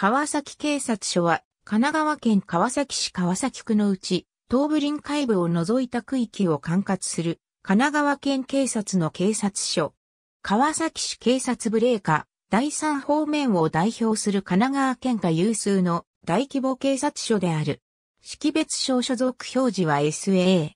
川崎警察署は、神奈川県川崎市川崎区のうち、東部臨海部を除いた区域を管轄する、神奈川県警察の警察署。川崎市警察部カ下、第三方面を代表する神奈川県下有数の大規模警察署である。識別証所属表示は SA。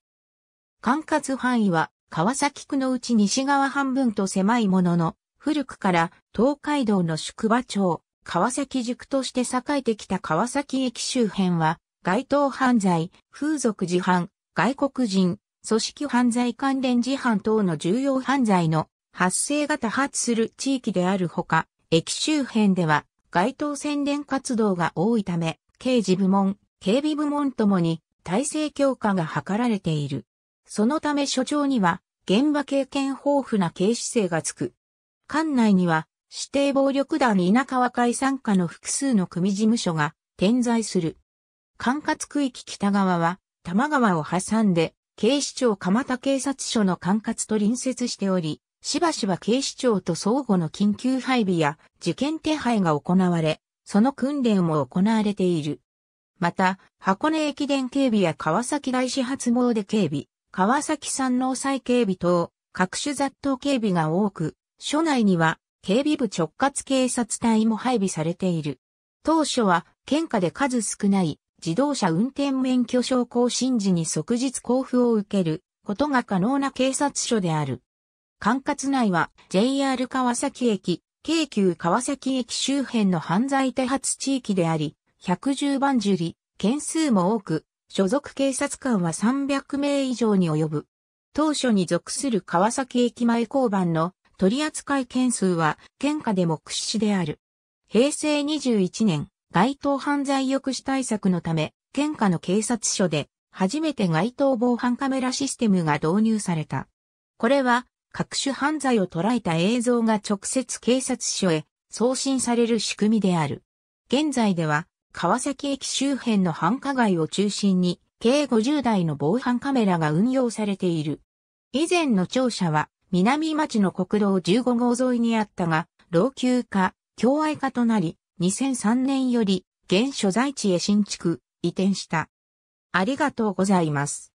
管轄範囲は川崎区のうち西側半分と狭いものの、古くから東海道の宿場町、川崎塾として栄えてきた川崎駅周辺は、街頭犯罪、風俗事犯、外国人、組織犯罪関連事犯等の重要犯罪の発生が多発する地域であるほか、駅周辺では街頭宣伝活動が多いため、刑事部門、警備部門ともに体制強化が図られている。そのため所長には現場経験豊富な警視性がつく。館内には指定暴力団稲川会参加の複数の組事務所が点在する。管轄区域北側は、多摩川を挟んで、警視庁蒲田警察署の管轄と隣接しており、しばしば警視庁と相互の緊急配備や事件手配が行われ、その訓練も行われている。また、箱根駅伝警備や川崎大始発詣警備、川崎山王祭警備等、各種雑踏警備が多く、署内には警備部直轄警察隊も配備されている。当初は、県下で数少ない自動車運転免許証更新時に即日交付を受けることが可能な警察署である。管轄内は JR 川崎駅、京急川崎駅周辺の犯罪多発地域であり、110番受理、件数も多く、所属警察官は300名以上に及ぶ。当初に属する川崎駅前交番の取扱件数は、県下でも屈指である。平成21年、街頭犯罪抑止対策のため、県下の警察署で、初めて街頭防犯カメラシステムが導入された。これは、各種犯罪を捉えた映像が直接警察署へ送信される仕組みである。現在では、川崎駅周辺の繁華街を中心に、計50台の防犯カメラが運用されている。以前の庁舎は、南町の国道15号沿いにあったが、老朽化、共愛化となり、2003年より現所在地へ新築、移転した。ありがとうございます。